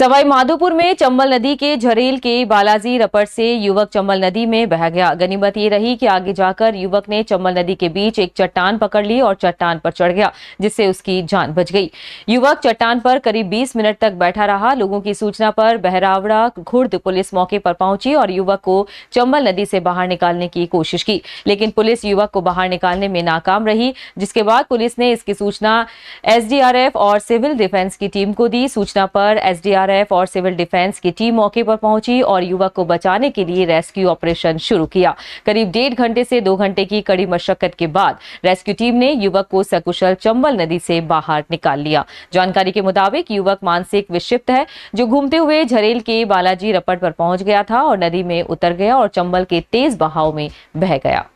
सवाई माधोपुर में चंबल नदी के झरेल के बालाजी रपट से युवक चंबल नदी में बह गया गनीमत ये रही कि आगे जाकर युवक ने चंबल नदी के बीच एक चट्टान पकड़ ली और चट्टान पर चढ़ गया जिससे उसकी जान बच गई युवक चट्टान पर करीब 20 मिनट तक बैठा रहा लोगों की सूचना पर बहरावड़ा खुर्द पुलिस मौके पर पहुंची और युवक को चंबल नदी से बाहर निकालने की कोशिश की लेकिन पुलिस युवक को बाहर निकालने में नाकाम रही जिसके बाद पुलिस ने इसकी सूचना एसडीआरएफ और सिविल डिफेंस की टीम को दी सूचना पर एसडीआर एसडीआरएफ और सिविल डिफेंस की टीम मौके पर पहुंची और युवक को बचाने के लिए रेस्क्यू ऑपरेशन शुरू किया करीब डेढ़ घंटे से दो घंटे की कड़ी मशक्कत के बाद रेस्क्यू टीम ने युवक को सकुशल चंबल नदी से बाहर निकाल लिया जानकारी के मुताबिक युवक मानसिक विक्षिप्त है जो घूमते हुए झरेल के बालाजी रपट पर पहुंच गया था और नदी में उतर गया और चंबल के तेज बहाव में बह गया